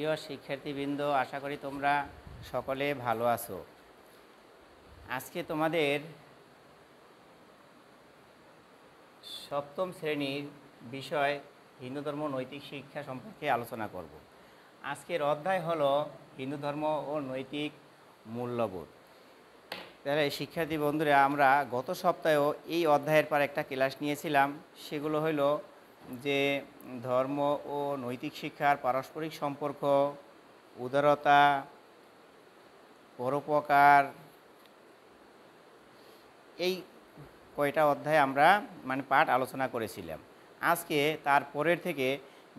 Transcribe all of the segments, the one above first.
প্রিয় শিক্ষার্থীবৃন্দ আশা করি তোমরা সকলে ভালো আছো আজকে তোমাদের সপ্তম শ্রেণীর বিষয় হিন্দু ধর্ম নৈতিক শিক্ষা সম্পর্কে আলোচনা করব। আজকের অধ্যায় হলো হিন্দু ধর্ম ও নৈতিক মূল্যবোধ তাহলে শিক্ষার্থী বন্ধুরা আমরা গত সপ্তাহেও এই অধ্যায়ের পর একটা ক্লাস নিয়েছিলাম সেগুলো হলো যে ধর্ম ও নৈতিক শিক্ষার পারস্পরিক সম্পর্ক উদারতা পরোপকার এই কয়টা অধ্যায় আমরা মানে পাঠ আলোচনা করেছিলাম আজকে তার পরের থেকে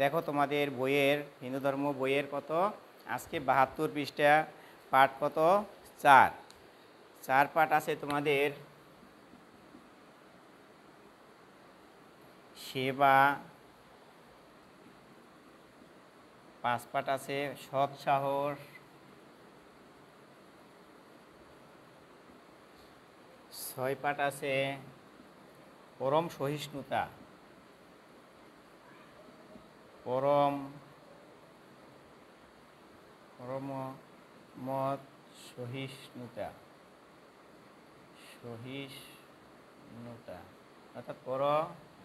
দেখো তোমাদের বইয়ের হিন্দু ধর্ম বইয়ের কত আজকে বাহাত্তর পৃষ্ঠা পাঠ কত চার চার পাঠ আছে তোমাদের সেবা পাঁচ আছে সৎ সাহস ছয় পাট আছে পরম সহিষ্ণুতা পরম পরম মত সহিষ্ণুতা সহিষ্ণুতা অর্থাৎ পর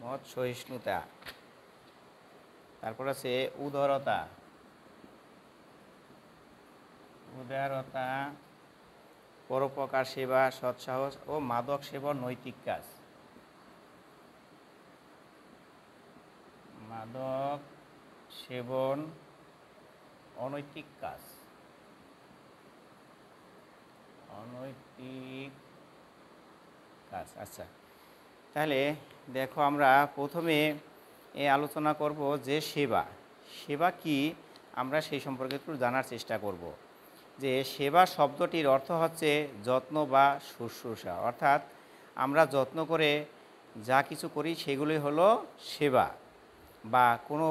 মহৎ সহিষ্ণুতা তারপর আছে উদারতা উদারতা পরোপকার সেবা সৎসাহস ও মাদক সেবন নৈতিক কাজ মাদক সেবন অনৈতিক কাজ অনৈতিক কাজ আচ্ছা তাহলে দেখো আমরা প্রথমে এ আলোচনা করব যে সেবা সেবা কি আমরা সেই সম্পর্কে একটু জানার চেষ্টা করব। যে সেবা শব্দটির অর্থ হচ্ছে যত্ন বা শুশ্রূষা অর্থাৎ আমরা যত্ন করে যা কিছু করি সেগুলি হলো সেবা বা কোনো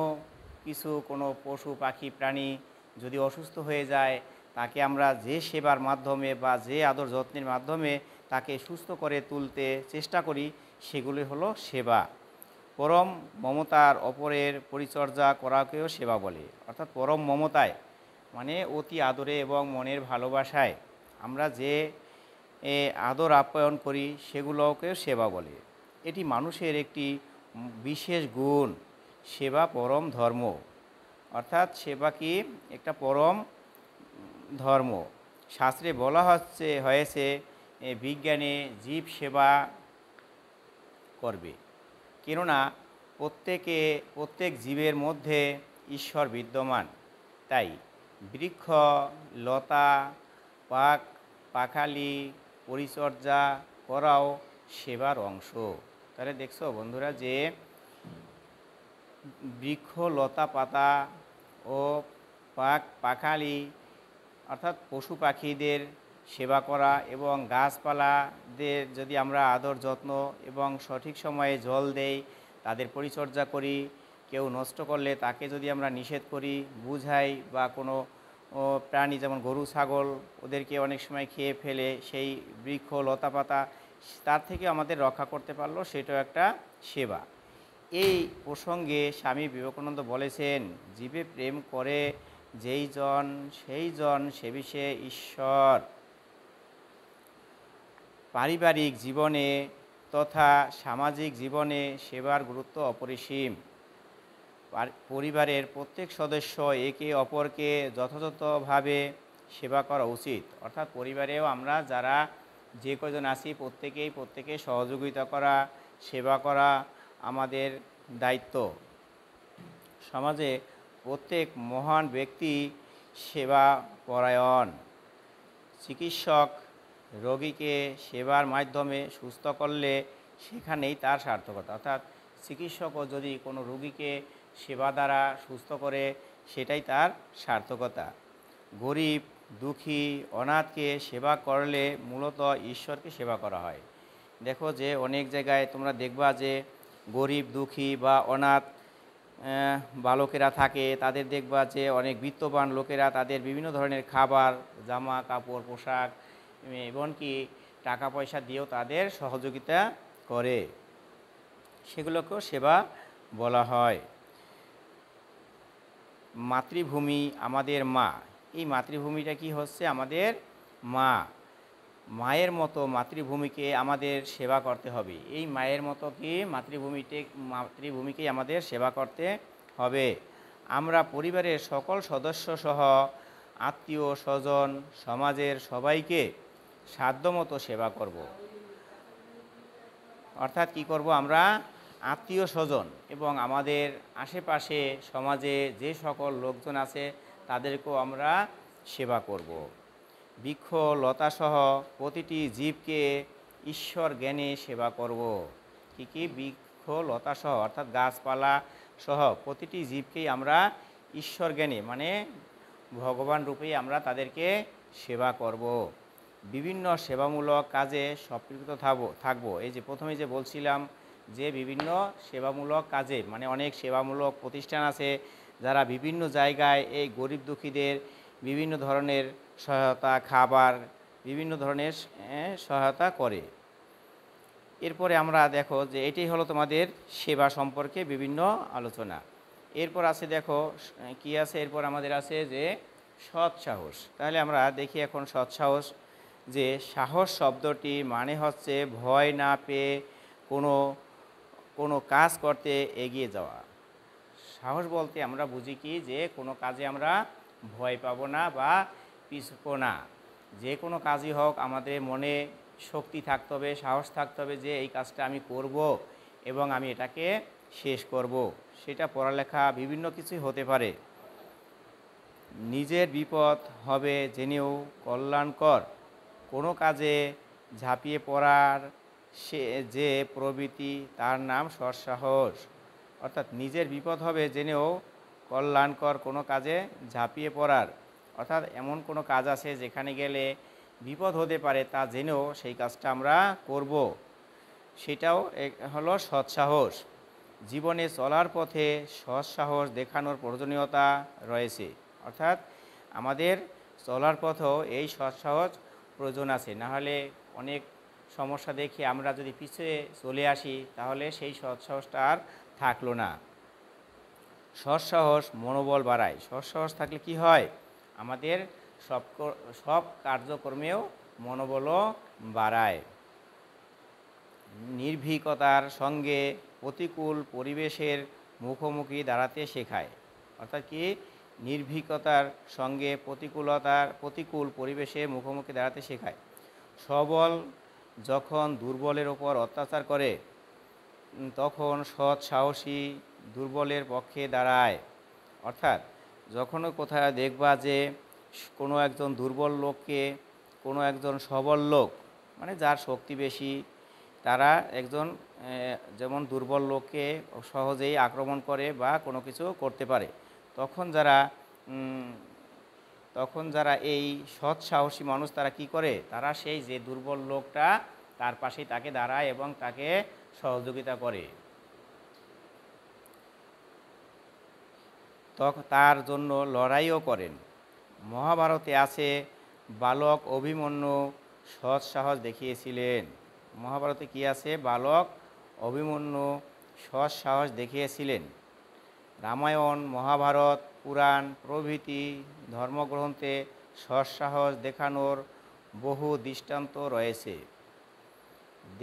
কিছু কোনো পশু পাখি প্রাণী যদি অসুস্থ হয়ে যায় তাকে আমরা যে সেবার মাধ্যমে বা যে আদর যত্নের মাধ্যমে তাকে সুস্থ করে তুলতে চেষ্টা করি সেগুলি হলো সেবা পরম মমতার অপরের পরিচর্যা করাকেও সেবা বলে অর্থাৎ পরম মমতায় মানে অতি আদরে এবং মনের ভালোবাসায় আমরা যে আদর আপ্যায়ন করি সেগুলোকেও সেবা বলে এটি মানুষের একটি বিশেষ গুণ সেবা পরম ধর্ম অর্থাৎ সেবা কি একটা পরম ধর্ম শাস্ত্রে বলা হচ্ছে হয়েছে বিজ্ঞানে জীব সেবা করবে কেননা প্রত্যেকে প্রত্যেক জীবের মধ্যে ঈশ্বর বিদ্যমান তাই বৃক্ষ লতা পাক পাখালি পরিচর্যা করাও সেবার অংশ তাহলে দেখছো বন্ধুরা যে বৃক্ষ লতা পাতা ও পাক পাখালি অর্থাৎ পশু পাখিদের সেবা করা এবং গাছপালাদের যদি আমরা আদর যত্ন এবং সঠিক সময়ে জল দেই তাদের পরিচর্যা করি কেউ নষ্ট করলে তাকে যদি আমরা নিষেধ করি বুঝাই বা কোনো প্রাণী যেমন গরু ছাগল ওদেরকে অনেক সময় খেয়ে ফেলে সেই বৃক্ষ লতাপাতা তার থেকে আমাদের রক্ষা করতে পারলো সেটাও একটা সেবা এই প্রসঙ্গে স্বামী বিবেকানন্দ বলেছেন জীবে প্রেম করে যেই জন সেই জন সেবিষে ঈশ্বর পারিবারিক জীবনে তথা সামাজিক জীবনে সেবার গুরুত্ব অপরিসীম পরিবারের প্রত্যেক সদস্য একে অপরকে যথাযথভাবে সেবা করা উচিত অর্থাৎ পরিবারেও আমরা যারা যে কজন আছি প্রত্যেকেই প্রত্যেকে সহযোগিতা করা সেবা করা আমাদের দায়িত্ব সমাজে প্রত্যেক মহান ব্যক্তি সেবা পরায়ণ চিকিৎসক রোগীকে সেবার মাধ্যমে সুস্থ করলে সেখানেই তার সার্থকতা অর্থাৎ চিকিৎসকও যদি কোনো রোগীকে সেবা দ্বারা সুস্থ করে সেটাই তার সার্থকতা গরিব দুঃখী অনাথকে সেবা করলে মূলত ঈশ্বরকে সেবা করা হয় দেখো যে অনেক জায়গায় তোমরা দেখবা যে গরিব দুঃখী বা অনাথ বালকেরা থাকে তাদের দেখবা যে অনেক বিত্তবান লোকেরা তাদের বিভিন্ন ধরনের খাবার জামা কাপড় পোশাক এমনকি টাকা পয়সা দিয়েও তাদের সহযোগিতা করে সেগুলোকেও সেবা বলা হয় মাতৃভূমি আমাদের মা এই মাতৃভূমিটা কি হচ্ছে আমাদের মা মায়ের মতো মাতৃভূমিকে আমাদের সেবা করতে হবে এই মায়ের মতো কি মাতৃভূমিতে মাতৃভূমিকেই আমাদের সেবা করতে হবে আমরা পরিবারের সকল সদস্য সহ আত্মীয় স্বজন সমাজের সবাইকে সাধ্যমতো সেবা করব। অর্থাৎ কি করব আমরা আত্মীয় স্বজন এবং আমাদের আশেপাশে সমাজে যে সকল লোকজন আছে তাদেরকেও আমরা সেবা করব। বৃক্ষ লতাসহ প্রতিটি জীবকে ঈশ্বর জ্ঞানে সেবা করব। কি কি বৃক্ষ লতাসহ অর্থাৎ গাছপালা সহ প্রতিটি জীবকেই আমরা ঈশ্বর জ্ঞানে মানে ভগবান রূপেই আমরা তাদেরকে সেবা করব বিভিন্ন সেবামূলক কাজে সম্পৃক্ত থাকবো থাকবো এই যে প্রথমে যে বলছিলাম যে বিভিন্ন সেবামূলক কাজে মানে অনেক সেবামূলক প্রতিষ্ঠান আছে যারা বিভিন্ন জায়গায় এই গরিব দুঃখীদের বিভিন্ন ধরনের সহায়তা খাবার বিভিন্ন ধরনের সহায়তা করে এরপরে আমরা দেখো যে এটাই হলো তোমাদের সেবা সম্পর্কে বিভিন্ন আলোচনা এরপর আছে দেখো কি আছে এরপর আমাদের আছে যে সৎ সাহস তাহলে আমরা দেখি এখন সৎ সাহস যে সাহস শব্দটি মানে হচ্ছে ভয় না পেয়ে কোনো কোনো কাজ করতে এগিয়ে যাওয়া সাহস বলতে আমরা বুঝি কি যে কোনো কাজে আমরা ভয় পাব না বা পিছবো না যে কোনো কাজই হোক আমাদের মনে শক্তি থাকতে হবে সাহস থাকতে হবে যে এই কাজটা আমি করব এবং আমি এটাকে শেষ করব। সেটা পড়ালেখা বিভিন্ন কিছুই হতে পারে নিজের বিপদ হবে জেনেও কল্যাণকর কোনো কাজে ঝাঁপিয়ে পড়ার সে যে প্রবৃতি তার নাম সৎসাহস অর্থাৎ নিজের বিপদ হবে জেনেও কল্যাণকর কোনো কাজে ঝাঁপিয়ে পড়ার অর্থাৎ এমন কোনো কাজ আছে যেখানে গেলে বিপদ হতে পারে তা জেনেও সেই কাজটা আমরা করব। সেটাও হলো সৎসাহস জীবনে চলার পথে সৎসাহস দেখানোর প্রয়োজনীয়তা রয়েছে অর্থাৎ আমাদের চলার পথেও এই সৎসাহস প্রয়োজন আছে নাহলে অনেক সমস্যা দেখে আমরা যদি পিছিয়ে চলে আসি তাহলে সেই সৎসাহসটা আর থাকলো না সৎসাহস মনোবল বাড়ায় সৎসাহস থাকলে কি হয় আমাদের সব সব কার্যক্রমেও মনোবলও বাড়ায় নির্ভীকতার সঙ্গে প্রতিকূল পরিবেশের মুখোমুখি দাঁড়াতে শেখায় অর্থাৎ কি নির্ভীকতার সঙ্গে প্রতিকূলতার প্রতিকূল পরিবেশে মুখোমুখি দাঁড়াতে শেখায় সবল যখন দুর্বলের ওপর অত্যাচার করে তখন সৎ সাহসী দুর্বলের পক্ষে দাঁড়ায় অর্থাৎ যখনও কোথায় দেখবা যে কোনো একজন দুর্বল লোককে কোনো একজন সবল লোক মানে যার শক্তি বেশি তারা একজন যেমন দুর্বল লোককে সহজেই আক্রমণ করে বা কোনো কিছু করতে পারে তখন যারা তখন যারা এই সৎ সাহসী মানুষ তারা কি করে তারা সেই যে দুর্বল লোকটা তার পাশেই তাকে দাঁড়ায় এবং তাকে সহযোগিতা করে তার জন্য লড়াইও করেন মহাভারতে আছে বালক অভিমন্যু সৎ সাহস দেখিয়েছিলেন মহাভারতে কি আছে বালক অভিমন্যু সৎ সাহস দেখিয়েছিলেন রামায়ণ মহাভারত পুরাণ প্রভৃতি ধর্মগ্রন্থে সৎসাহস দেখানোর বহু দৃষ্টান্ত রয়েছে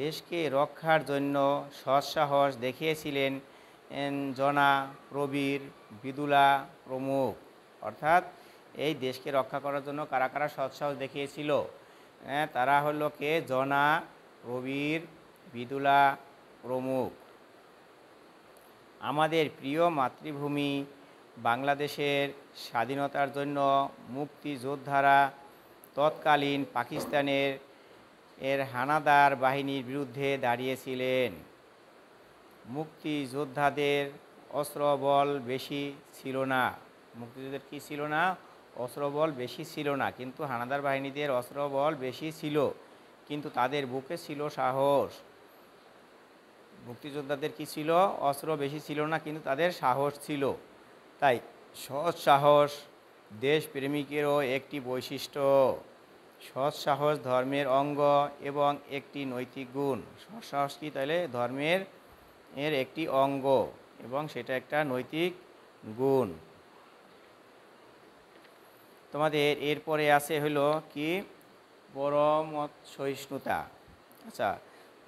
দেশকে রক্ষার জন্য সৎসাহস দেখিয়েছিলেন জনা প্রবীর বিদুলা প্রমুখ অর্থাৎ এই দেশকে রক্ষা করার জন্য কারা কারা সৎসাহস দেখিয়েছিল তারা হলো কে জনা প্রবীর বিদুলা প্রমুখ আমাদের প্রিয় মাতৃভূমি বাংলাদেশের স্বাধীনতার জন্য মুক্তিযোদ্ধারা তৎকালীন পাকিস্তানের এর হানাদার বাহিনীর বিরুদ্ধে দাঁড়িয়েছিলেন মুক্তিযোদ্ধাদের অস্ত্রবল বেশি ছিল না মুক্তিযোদ্ধার কী ছিল না অস্ত্রবল বেশি ছিল না কিন্তু হানাদার বাহিনীদের অস্ত্রবল বেশি ছিল কিন্তু তাদের বুকে ছিল সাহস মুক্তিযোদ্ধাদের কি ছিল অস্ত্র বেশি ছিল না কিন্তু তাদের সাহস ছিল তাই সৎ সাহস দেশপ্রেমিকেরও একটি বৈশিষ্ট্য সৎ সাহস ধর্মের অঙ্গ এবং একটি নৈতিক গুণ সৎ সাহস কি তাহলে ধর্মের এর একটি অঙ্গ এবং সেটা একটা নৈতিক গুণ তোমাদের এরপরে আছে হলো কি পরম সহিষ্ণুতা আচ্ছা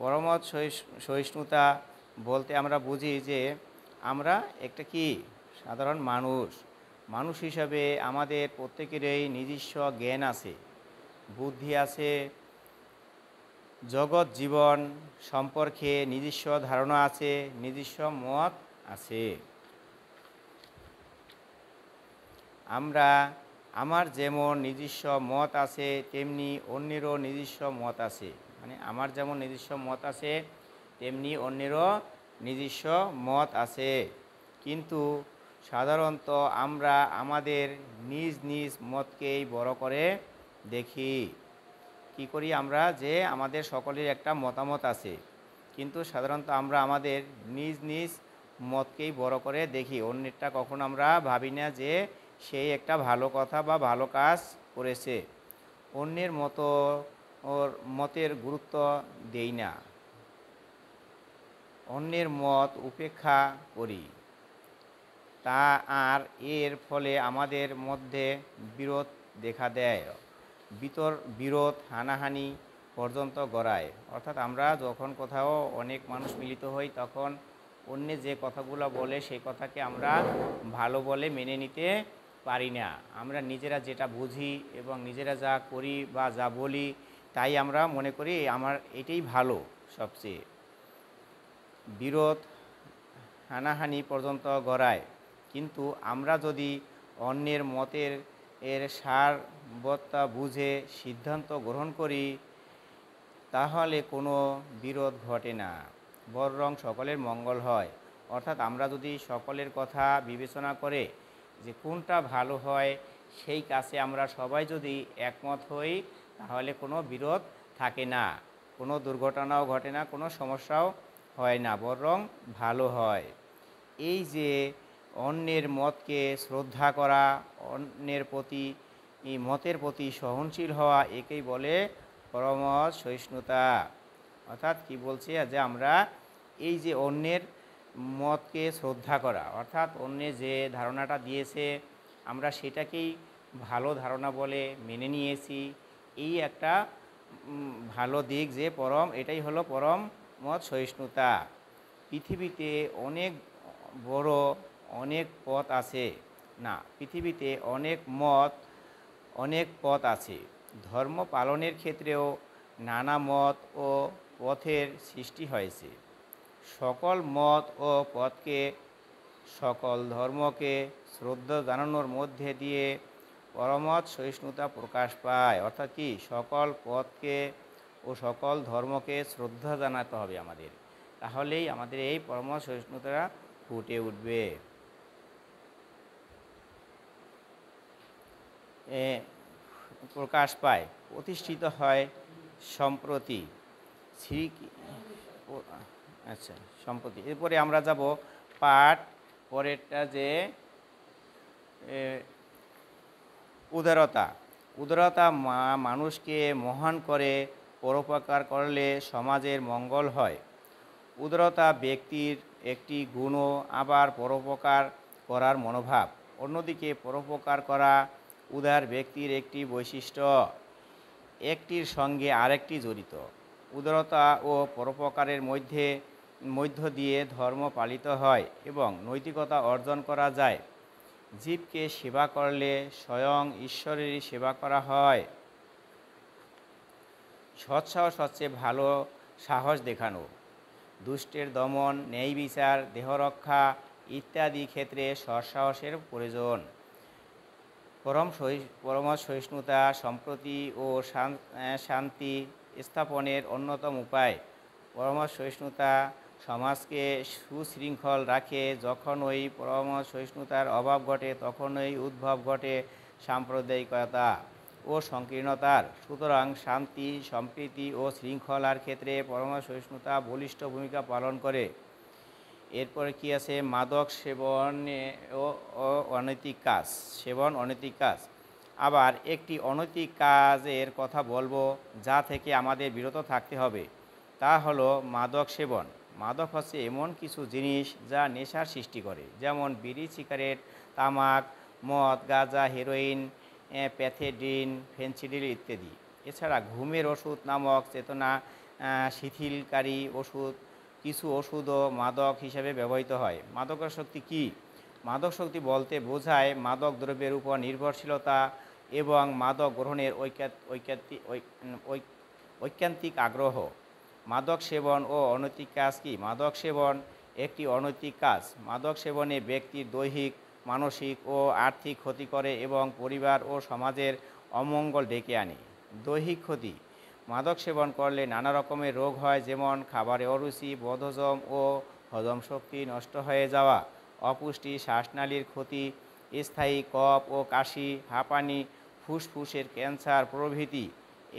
পরমত সহিষ্ণুতা বলতে আমরা বুঝি যে আমরা একটা কি সাধারণ মানুষ মানুষ হিসাবে আমাদের প্রত্যেকেরই নিজস্ব জ্ঞান আছে বুদ্ধি আছে জগৎ জীবন সম্পর্কে নিজস্ব ধারণা আছে নিজস্ব মত আছে আমরা আমার যেমন নিজস্ব মত আছে তেমনি অন্যেরও নিজস্ব মত আছে মানে আমার যেমন নিজস্ব মত আছে তেমনি অন্যেরও নিজস্ব মত আছে কিন্তু সাধারণত আমরা আমাদের নিজ নিজ মতকেই বড় করে দেখি কি করি আমরা যে আমাদের সকলের একটা মতামত আছে কিন্তু সাধারণত আমরা আমাদের নিজ নিজ মতকেই বড় করে দেখি অন্যেরটা কখন আমরা ভাবি না যে সেই একটা ভালো কথা বা ভালো কাজ করেছে অন্যের মতো ওর মতের গুরুত্ব দেই না অন্যের মত উপেক্ষা করি তা আর এর ফলে আমাদের মধ্যে বিরোধ দেখা দেয় বিতর বিরোধ হানাহানি পর্যন্ত গড়ায় অর্থাৎ আমরা যখন কোথাও অনেক মানুষ মিলিত হই তখন অন্য যে কথাগুলো বলে সেই কথাকে আমরা ভালো বলে মেনে নিতে পারি না আমরা নিজেরা যেটা বুঝি এবং নিজেরা যা করি বা যা বলি তাই আমরা মনে করি আমার এটাই ভালো সবচেয়ে বিরোধ হানাহানি পর্যন্ত গড়ায় কিন্তু আমরা যদি অন্যের মতের এর সারবত্তা বুঝে সিদ্ধান্ত গ্রহণ করি তাহলে কোনো বিরোধ ঘটে না বরং সকলের মঙ্গল হয় অর্থাৎ আমরা যদি সকলের কথা বিবেচনা করে যে কোনটা ভালো হয় সেই কাছে আমরা সবাই যদি একমত হই তাহলে কোনো বিরোধ থাকে না কোনো দুর্ঘটনাও ঘটে না কোনো সমস্যাও হয় না বরং ভালো হয় এই যে অন্যের মতকে শ্রদ্ধা করা অন্যের প্রতি মতের প্রতি সহনশীল হওয়া একেই বলে পরম সহিষ্ণুতা অর্থাৎ কি বলছে যে আমরা এই যে অন্যের মতকে শ্রদ্ধা করা অর্থাৎ অন্যের যে ধারণাটা দিয়েছে আমরা সেটাকেই ভালো ধারণা বলে মেনে নিয়েছি এই একটা ভালো দিক যে পরম এটাই হলো পরম মত সহিষ্ণুতা পৃথিবীতে অনেক বড় অনেক পথ আছে না পৃথিবীতে অনেক মত অনেক পথ আছে ধর্ম পালনের ক্ষেত্রেও নানা মত ও পথের সৃষ্টি হয়েছে সকল মত ও পথকে সকল ধর্মকে শ্রদ্ধা জানানোর মধ্যে দিয়ে পরমত সহিষ্ণুতা প্রকাশ পায় অর্থাৎ কি সকল পথকে ও সকল ধর্মকে শ্রদ্ধা জানাতে হবে আমাদের তাহলেই আমাদের এই পরমত সহিষ্ণুতা ফুটে উঠবে প্রকাশ পায় প্রতিষ্ঠিত হয় সম্প্রতি শ্রী আচ্ছা সম্প্রতি এরপরে আমরা যাব পাঠ পরেরটা যে উদারতা উদারতা মা মানুষকে মহান করে পরোপকার করলে সমাজের মঙ্গল হয় উদারতা ব্যক্তির একটি গুণও আবার পরোপকার করার মনোভাব অন্যদিকে পরোপকার করা উদার ব্যক্তির একটি বৈশিষ্ট্য একটির সঙ্গে আরেকটি জড়িত উদারতা ও পরোপকারের মধ্যে মধ্য দিয়ে ধর্ম পালিত হয় এবং নৈতিকতা অর্জন করা যায় জীবকে সেবা করলে স্বয়ং ঈশ্বরেরই সেবা করা হয় সৎসাহস সবচেয়ে ভালো সাহস দেখানো দুষ্টের দমন ন্যায় বিচার দেহরক্ষা ইত্যাদি ক্ষেত্রে সৎসাহসের প্রয়োজন পরম পরম সহিষ্ণুতা সম্প্রতি ও শান্তি স্থাপনের অন্যতম উপায় পরম সহিষ্ণুতা সমাজকে সুশৃঙ্খল রাখে যখন ওই পরম সহিষ্ণুতার অভাব ঘটে তখন ওই উদ্ভব ঘটে সাম্প্রদায়িকতা ও সংকীর্ণতার সুতরাং শান্তি সম্প্রীতি ও শৃঙ্খলার ক্ষেত্রে পরম সহিষ্ণুতা বলিষ্ঠ ভূমিকা পালন করে এরপরে কি আছে মাদক সেবন ও অনৈতিক কাজ সেবন অনৈতিক কাজ আবার একটি অনৈতিক কাজের কথা বলবো যা থেকে আমাদের বিরত থাকতে হবে তা হলো মাদক সেবন মাদক হচ্ছে এমন কিছু জিনিস যা নেশার সৃষ্টি করে যেমন বিড়ি সিগারেট তামাক মদ গাঁজা হেরোইন প্যাথেডিন ফেন্সিডিল ইত্যাদি এছাড়া ঘুমের ওষুধ নামক চেতনা শিথিলকারী ওষুধ কিছু ওষুধও মাদক হিসেবে ব্যবহৃত হয় মাদকের শক্তি কী মাদক শক্তি বলতে বোঝায় মাদক দ্রব্যের উপর নির্ভরশীলতা এবং মাদক গ্রহণের ঐক্যান্তিক আগ্রহ মাদক সেবন ও অনৈতিক কাজ কি মাদক সেবন একটি অনৈতিক কাজ মাদক সেবনে ব্যক্তির দৈহিক মানসিক ও আর্থিক ক্ষতি করে এবং পরিবার ও সমাজের অমঙ্গল ডেকে আনে দৈহিক ক্ষতি মাদক সেবন করলে নানা রকমের রোগ হয় যেমন খাবারে অরুচি বদহজম ও হজম শক্তি নষ্ট হয়ে যাওয়া অপুষ্টি শ্বাসনালীর ক্ষতি স্থায়ী কপ ও কাশি হাঁপানি ফুসফুসের ক্যান্সার প্রভৃতি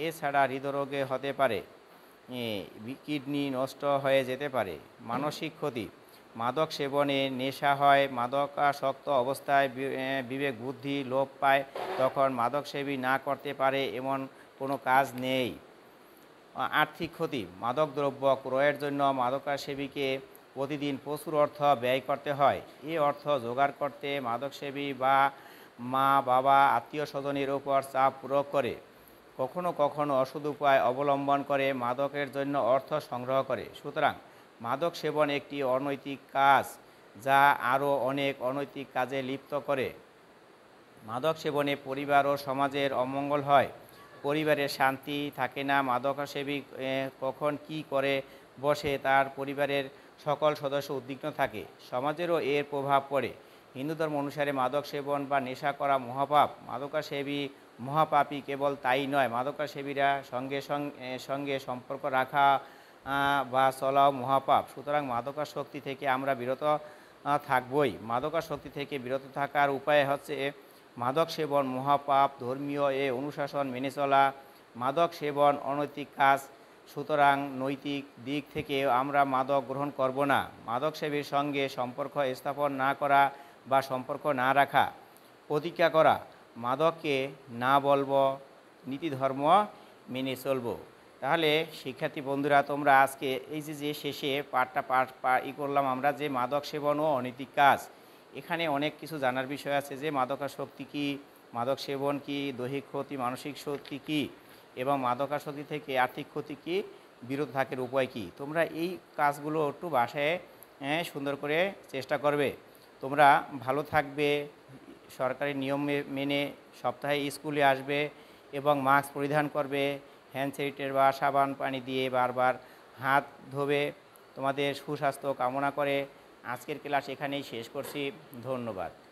এছাড়া হৃদরোগে হতে পারে কিডনি নষ্ট হয়ে যেতে পারে মানসিক ক্ষতি মাদক সেবনে নেশা হয় মাদকাসক্ত অবস্থায় বিবেক বুদ্ধি লোপ পায় তখন মাদক সেবী না করতে পারে এমন কোনো কাজ নেই আর্থিক ক্ষতি মাদক দ্রব্য ক্রয়ের জন্য মাদকাসেবীকে প্রতিদিন প্রচুর অর্থ ব্যয় করতে হয় এই অর্থ জোগাড় করতে মাদকসেবী বা মা বাবা আত্মীয় স্বজনের ওপর চাপ প্রয়োগ করে কখনো কখনো অসুদ উপায় অবলম্বন করে মাদকের জন্য অর্থ সংগ্রহ করে সুতরাং মাদক সেবন একটি অনৈতিক কাজ যা আরও অনেক অনৈতিক কাজে লিপ্ত করে মাদক সেবনে পরিবার ও সমাজের অমঙ্গল হয় পরিবারের শান্তি থাকে না মাদকাসেবী কখন কি করে বসে তার পরিবারের সকল সদস্য উদ্বিগ্ন থাকে সমাজেরও এর প্রভাব পড়ে হিন্দু ধর্ম অনুসারে মাদক সেবন বা নেশা করা মহাপাপ মাদকাসেবী মহাপাপী কেবল তাই নয় মাদকাসেবীরা সঙ্গে সঙ্গে সঙ্গে সম্পর্ক রাখা বা চলাও মহাপাপ সুতরাং মাদকাসক্তি থেকে আমরা বিরত থাকবই মাদকাসক্তি থেকে বিরত থাকার উপায় হচ্ছে মাদক সেবন মহাপাপ ধর্মীয় এ অনুশাসন মেনে চলা মাদক সেবন অনৈতিক কাজ সুতরাং নৈতিক দিক থেকে আমরা মাদক গ্রহণ করব না মাদক সেবীর সঙ্গে সম্পর্ক স্থাপন না করা বা সম্পর্ক না রাখা প্রতিজ্ঞা করা মাদকে না বলবো নীতি ধর্ম মেনে চলবো তাহলে শিক্ষার্থী বন্ধুরা তোমরা আজকে এই যে যে শেষে পাঠটা পাঠ পা ই করলাম আমরা যে মাদক সেবন ও অনৈতিক কাজ এখানে অনেক কিছু জানার বিষয় আছে যে মাদকাশক্তি কী মাদক সেবন কি দৈহিক ক্ষতি মানসিক শক্তি কী এবং মাদকাশক্তি থেকে আর্থিক ক্ষতি কি বিরত থাকার উপায় কি তোমরা এই কাজগুলো একটু বাসায় হ্যাঁ, সুন্দর করে চেষ্টা করবে তোমরা ভালো থাকবে সরকারি নিয়ম মেনে সপ্তাহে স্কুলে আসবে এবং মাস্ক পরিধান করবে হ্যান্ড স্যানিটাইজার বা সাবান পানি দিয়ে বারবার হাত ধোবে তোমাদের সুস্বাস্থ্য কামনা করে আজকের ক্লাস এখানেই শেষ করছি ধন্যবাদ